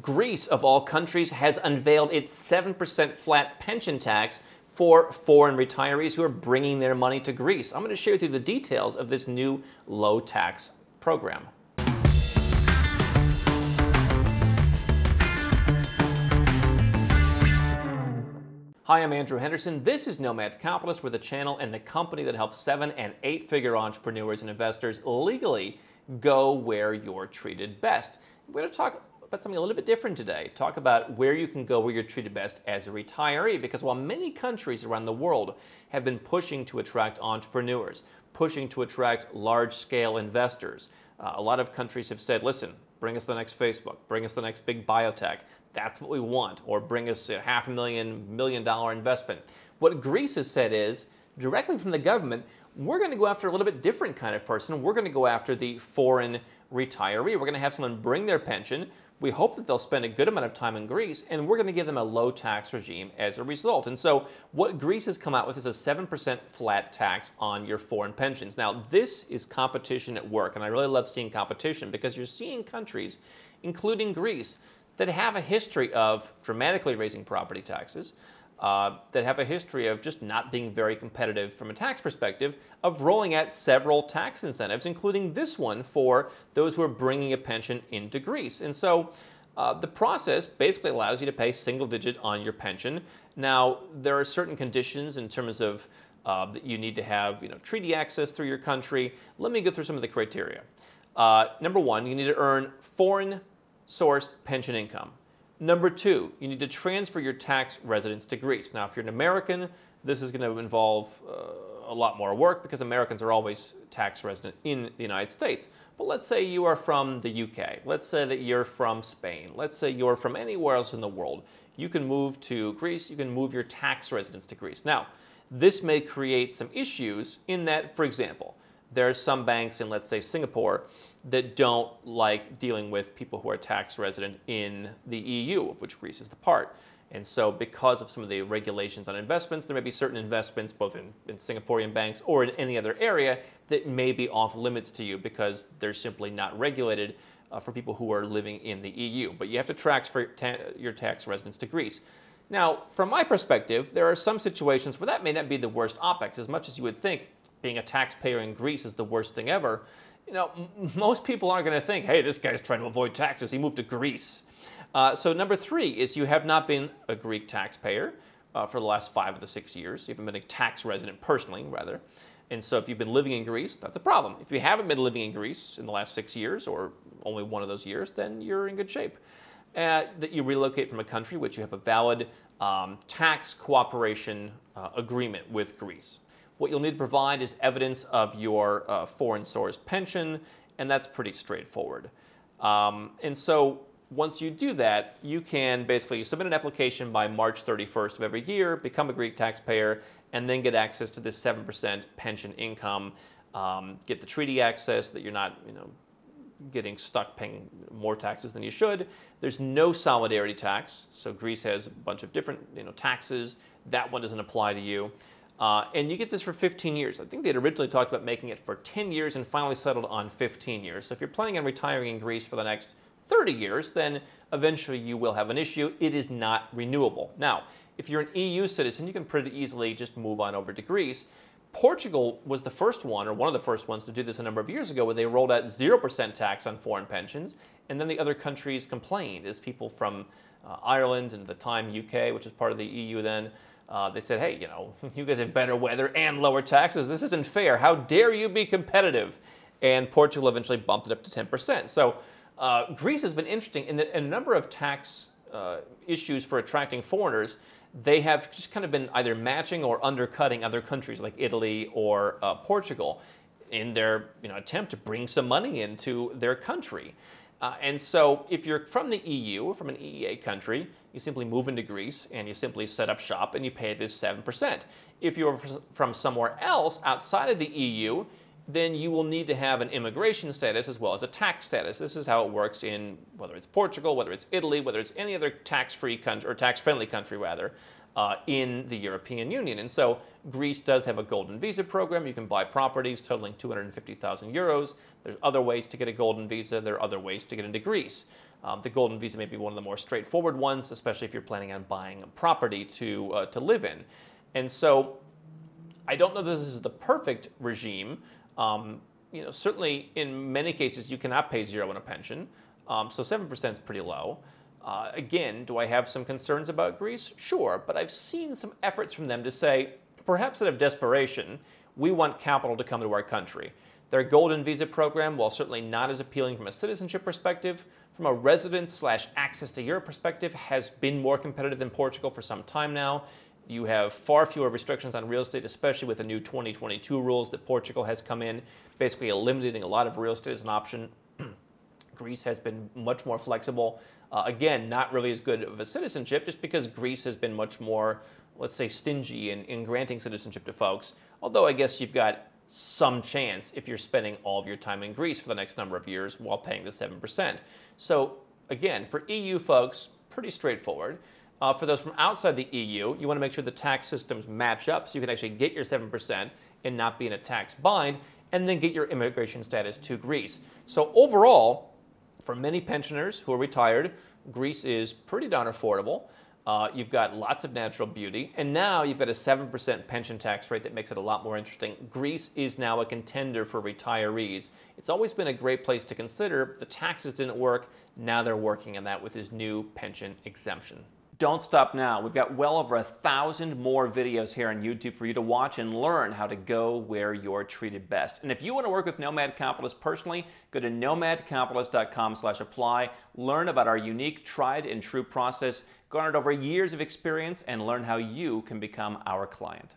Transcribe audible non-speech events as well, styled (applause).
Greece, of all countries, has unveiled its 7% flat pension tax for foreign retirees who are bringing their money to Greece. I'm going to share with you the details of this new low tax program. Hi, I'm Andrew Henderson. This is Nomad Capitalist. We're the channel and the company that helps seven and eight figure entrepreneurs and investors legally go where you're treated best. We're going to talk about something a little bit different today. Talk about where you can go where you're treated best as a retiree. Because while many countries around the world have been pushing to attract entrepreneurs, pushing to attract large scale investors, uh, a lot of countries have said, listen, bring us the next Facebook, bring us the next big biotech. That's what we want. Or bring us a half a million, million dollar investment. What Greece has said is, directly from the government, we're going to go after a little bit different kind of person. We're going to go after the foreign retiree. We're going to have someone bring their pension. We hope that they'll spend a good amount of time in Greece, and we're going to give them a low tax regime as a result. And so, what Greece has come out with is a 7% flat tax on your foreign pensions. Now, this is competition at work, and I really love seeing competition because you're seeing countries, including Greece, that have a history of dramatically raising property taxes, uh, that have a history of just not being very competitive from a tax perspective, of rolling out several tax incentives, including this one for those who are bringing a pension into Greece. And so uh, the process basically allows you to pay single digit on your pension. Now, there are certain conditions in terms of uh, that you need to have you know, treaty access through your country. Let me go through some of the criteria. Uh, number one, you need to earn foreign sourced pension income. Number two, you need to transfer your tax residence to Greece. Now, if you're an American, this is going to involve uh, a lot more work because Americans are always tax resident in the United States. But let's say you are from the UK. Let's say that you're from Spain. Let's say you're from anywhere else in the world. You can move to Greece. You can move your tax residence to Greece. Now, this may create some issues in that, for example, there are some banks in, let's say, Singapore that don't like dealing with people who are tax resident in the EU, of which Greece is the part. And so, because of some of the regulations on investments, there may be certain investments, both in, in, Singaporean banks or in any other area, that may be off limits to you because they're simply not regulated uh, for people who are living in the EU. But you have to transfer ta your tax residence to Greece. Now, from my perspective, there are some situations where that may not be the worst OPEX. As much as you would think, being a taxpayer in Greece is the worst thing ever, you know, most people aren't going to think, hey, this guy's trying to avoid taxes. He moved to Greece. Uh, so number three is you have not been a Greek taxpayer uh, for the last five of the six years. You haven't been a tax resident personally, rather. And so if you've been living in Greece, that's a problem. If you haven't been living in Greece in the last six years or only one of those years, then you're in good shape. Uh, that you relocate from a country which you have a valid um, tax cooperation uh, agreement with Greece. What you'll need to provide is evidence of your uh, foreign source pension, and that's pretty straightforward. Um, and so once you do that, you can basically submit an application by March 31st of every year, become a Greek taxpayer, and then get access to this 7% pension income, um, get the treaty access that you're not, you know, getting stuck paying more taxes than you should. There's no solidarity tax, so Greece has a bunch of different you know, taxes. That one doesn't apply to you. Uh, and you get this for 15 years. I think they had originally talked about making it for 10 years and finally settled on 15 years. So if you're planning on retiring in Greece for the next 30 years, then eventually you will have an issue. It is not renewable. Now, if you're an EU citizen, you can pretty easily just move on over to Greece. Portugal was the first one, or one of the first ones, to do this a number of years ago, where they rolled out 0% tax on foreign pensions. And then the other countries complained, as people from uh, Ireland and at the time UK, which is part of the EU then, uh, they said, hey, you know, (laughs) you guys have better weather and lower taxes. This isn't fair. How dare you be competitive? And Portugal eventually bumped it up to 10%. So uh, Greece has been interesting in that in a number of tax uh, issues for attracting foreigners, they have just kind of been either matching or undercutting other countries like Italy or uh, Portugal in their you know, attempt to bring some money into their country. Uh, and so if you're from the EU or from an EEA country, you simply move into Greece and you simply set up shop and you pay this 7%. If you're from somewhere else outside of the EU, then you will need to have an immigration status as well as a tax status. This is how it works in whether it's Portugal, whether it's Italy, whether it's any other tax-free country or tax-friendly country rather uh, in the European Union. And so Greece does have a golden visa program. You can buy properties totaling 250,000 euros. There's other ways to get a golden visa. There are other ways to get into Greece. Um, the golden visa may be one of the more straightforward ones, especially if you're planning on buying a property to, uh, to live in. And so I don't know that this is the perfect regime. Um, you know, certainly in many cases, you cannot pay zero in a pension. Um, so 7% is pretty low. Uh, again, do I have some concerns about Greece? Sure, but I've seen some efforts from them to say, perhaps out of desperation, we want capital to come to our country. Their golden visa program, while certainly not as appealing from a citizenship perspective, from a residence slash access to Europe perspective, has been more competitive than Portugal for some time now. You have far fewer restrictions on real estate, especially with the new 2022 rules that Portugal has come in, basically eliminating a lot of real estate as an option. (clears throat) Greece has been much more flexible. Uh, again, not really as good of a citizenship just because Greece has been much more, let's say, stingy in, in granting citizenship to folks. Although I guess you've got some chance if you're spending all of your time in Greece for the next number of years while paying the 7%. So again, for EU folks, pretty straightforward. Uh, for those from outside the EU, you want to make sure the tax systems match up so you can actually get your 7% and not be in a tax bind, and then get your immigration status to Greece. So overall, for many pensioners who are retired, Greece is pretty darn affordable. Uh, you've got lots of natural beauty, and now you've got a 7% pension tax rate that makes it a lot more interesting. Greece is now a contender for retirees. It's always been a great place to consider. The taxes didn't work. Now they're working on that with this new pension exemption don't stop now. We've got well over a thousand more videos here on YouTube for you to watch and learn how to go where you're treated best. And if you want to work with Nomad Capitalist personally, go to nomadcapitalist.com slash apply, learn about our unique tried and true process, garnered over years of experience, and learn how you can become our client.